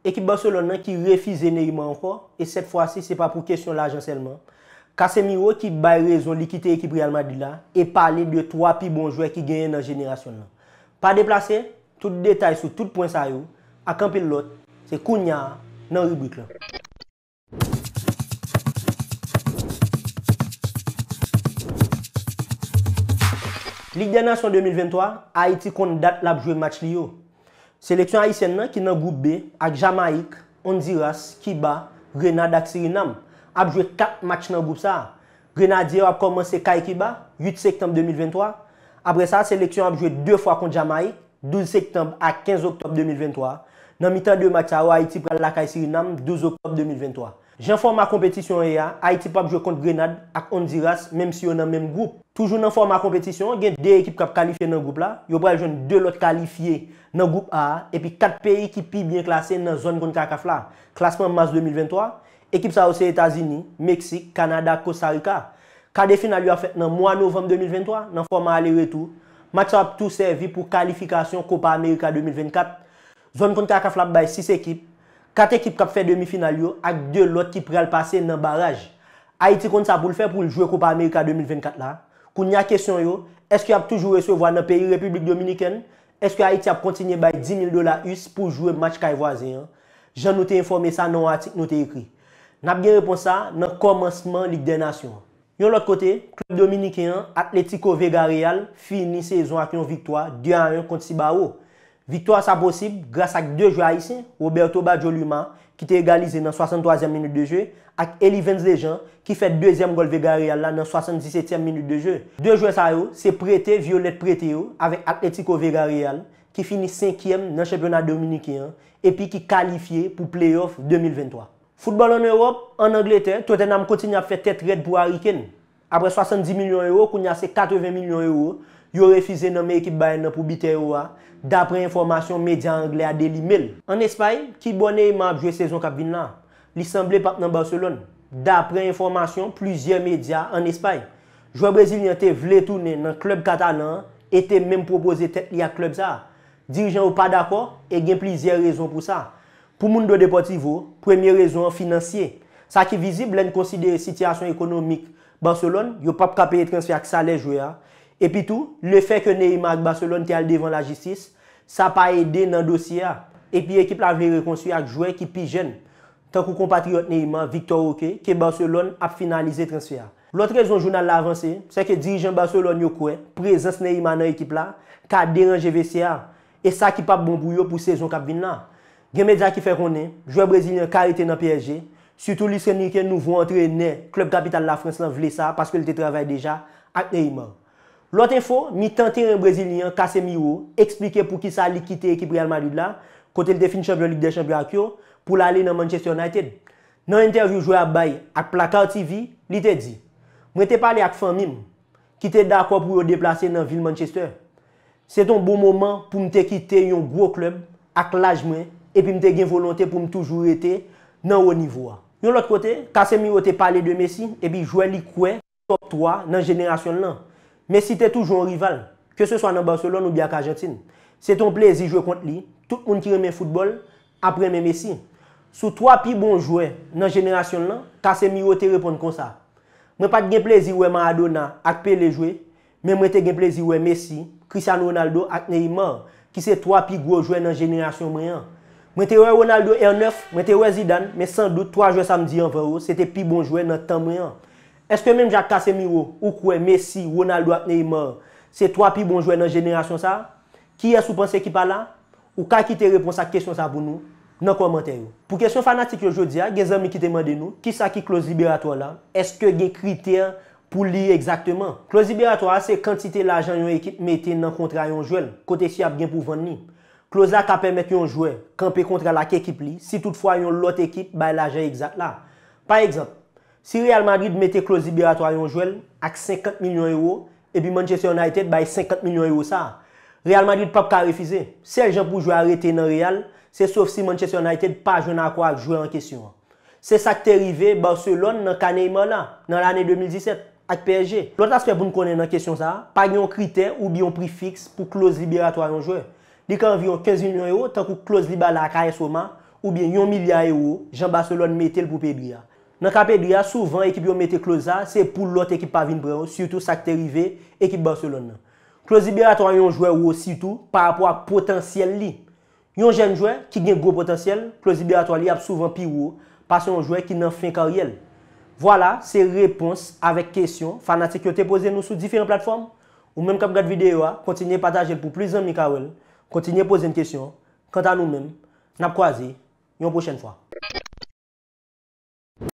Ekip Barcelona ki refize nerima anko, e set fwa si se pa pou kesyon la janselman, kase mi yo ki bay rezon likite ekip Real Madrid la, e pali de 3 pi bonjouè ki genyen nan jenerasyon la. Pa deplase, tout detay sou tout pwensayou, akampil lot, se kounya nan rubrik la. Lik dena son 2023, Haiti kon dat lap jouè match li yo. Seleksyon Haitien nan ki nan goup B ak Jamaik, Ondiras, Kiba, Grenade ak Sirinam ap jwè 4 match nan goup sa. Grenadier ap komanse Kaikiba 8 sektembe 2023. Apre sa seleksyon ap jwè 2 fwa kont Jamaik 12 sektembe ak 15 oktob 2023. Nan mitan 2 match a ou Haiti pral la Kaikib nam 12 oktob 2023. Jan forma kompetisyon e ya, Aitipap jo kont Grenade ak Ondiraz, Mem si yo nan menm goup. Toujou nan forma kompetisyon, Gen de ekip kap kalifiye nan goup la, Yo brel joun 2 lot kalifiye nan goup a, Epi 4 peri ki pi byen klasen nan zon kon kakaf la. Klasman mas 2023, Ekip sa ose Etasini, Meksik, Kanada, Kostarika. Kade final yo a fet nan mwa novem 2023, Nan forma ale retou, Matso ap tou servi pou kalifikasyon Kopa Amerika 2024. Zon kon kakaf la ap bay 6 ekip, Kat ekip kap fè demifinal yo ak de lot ki prel pase nan baraj. Haiti konti sa pou l fè pou l jwe Kopa Amerika 2024 la. Kou nye a kesyon yo, eske ap toujou reswe vwa nan peri Republik Dominiken? Eske Haiti ap kontine bay 10.000 dola us pou jwe match kay vwazen? Jan nou te informe sa nan atik nou te ykri. Nap gen reponsa nan komansman Ligue des Nations. Yon lot kote, Klub Dominiken, Atletico Vega Real, finise zon ak yon viktwa 2-1 konti Sibaro. Victoire sa posib grase ak 2 jou a isi, Roberto Baggio-Luma ki te egalize nan 63e minute de jou ak Elie Wenzlejan ki fet 2e gol Vegar Real nan 77e minute de jou. 2 jou sa yo se prete Violette Preteyo avèk Atletico Vegar Real ki fini 5e nan championat dominikian epi ki kalifiye pou playoff 2023. Football en Europe, en Angleterre, Tottenham kontine ap fet tet red pou Ariken. Apre 70 milyon euro, kounye ase 80 milyon euro, yo refize nan me ekip bayan nan pou biter ou a, dapre informasyon medya angle a deli mil. An espaye, ki bon e imap jwe sezon kabin la, li semble pap nan Barcelon, dapre informasyon, pluzyer medya an espaye. Jwa Brazil yante vle toune nan klub katalan, ete menm propose tet li a klub sa. Dirijan ou pa d'akor, e gen pluzyer rezon pou sa. Pou moun do depotivo, premye rezon finanseye. Sa ki vizib len konsidere sityasyon ekonomik Barcelon, yo pap kapeye transfya ksalè jwe a, Epi tou, le fe ke Neyma ak Barcelona te al devan la jistis, sa pa ede nan dosya. Epi ekip la vle rekonsuy ak jwe ki pi jen. Tankou kompatriot Neyma, Victor Roque, ke Barcelona ap finalize transfer. Lote rezon jounal la avanse, se ke dirijen Barcelona yo kwe, prezans Neyma nan ekip la, ka deranje VCA, e sa ki pa bon bouyo pou sezon kabine la. Gen medya ki fe konen, jwe Brezilyan karite nan PSG, sutou lise nike nou vwantre ne, klub kapital la Frans lan vle sa, paske lte travay deja ak Neyma. Lote info, mi tante yon brezilian Kasem Iwo eksplike pou ki sa li kite ekip Real Madrid la, kote l te fin champion lig de champion akyo, pou la li nan Manchester United. Nan interview jouè a bay ak Plakao TV, li te di, mwen te pale ak fan mim, ki te da kwa pou yo deplase nan vil Manchester. Se ton bon moment pou mte kite yon gro klub ak laj mwen, epi mte gen volontè pou mte toujou ete nan o nivou a. Yon lote kote, Kasem Iwo te pale de Messi, epi jouè li kwe top 3 nan jenerasyon lan. Men si te toujou rival, ke se so nan Barcelon ou biak Argentine, se ton plezi jwe kont li, tout moun kire men futbol apre men Messi. Sou 3 pi bon jwe nan jenerasyon lan, kase mi wote repon kon sa. Mwen pat gen plezi wè Mahadou nan akpe le jwe, men mwen te gen plezi wè Messi, Cristiano Ronaldo ak Neymar, ki se 3 pi gro jwe nan jenerasyon mwen. Mwen te wè Ronaldo R9, mwen te wè Zidane, men san dout 3 jwe samdi an vè ou, se te pi bon jwe nan tan mwen an. Eske menm jak Kasemiro, Ukwe, Messi, Ronaldo apne imor, se 3 pi bonjouen nan jenerasyon sa? Ki es ou panse ekipa la? Ou kakite reponsak kesyon sa pou nou nan komentaryo? Pou kesyon fanatik yo jodi a, gen zan mi kite mande nou, ki sa ki kloz liberato la? Eske gen kriter pou liye ekzakteman? Kloz liberato la se kantite la jan yon ekip mette nan kontra yon jwel, kote si ap gen pou vande ni. Kloz la ka pemet yon jwel, kanpe kontra la ke ekip li, si toutfwa yon lot ekip bay la jan ekzakt la. Par ekzakt. Si Real Madrid mette klose liberatoire yon jwel ak 50 milyon euro, ebi Manchester United baye 50 milyon euro sa. Real Madrid pa pou ka refize. Sel jen pou jwe arete nan real, se sof si Manchester United pa jwen akwa ak jwe an kesyon. Se sakte rive, Barcelon nan kane yman la nan l ane 2017 ak PSG. Plot aspe pou nou konnen nan kesyon sa, pa gen yon kriter ou bi yon prix fix pou klose liberatoire yon jwel. Dik anviyon 15 milyon euro, tankou klose liberatoire la kare souman, ou bi yon milyar euro, jen Barcelon mette l pou pe bria. Nan kape griya, souvan ekip yo mette Kloza, se pou lot ekip Pavin Brown, sityou sakte rive ekip Barcelon nan. Klozi Beratoan yon jwè wou sityou par apwa potensiyel li. Yon jen jwè ki gen gwo potensiyel, Klozi Beratoan li ap souvan pi wou pas yon jwè ki nan fin karyel. Vwala, se repons avèk kesyon fanatik yo te pose nou sou diferent platfom. Ou menm kap gade videyo a, ah, kontinye patajel pou plizan mi kawel, kontinye pose m kesyon. Kantan nou menm, nap kwa zi, yon pochen fwa.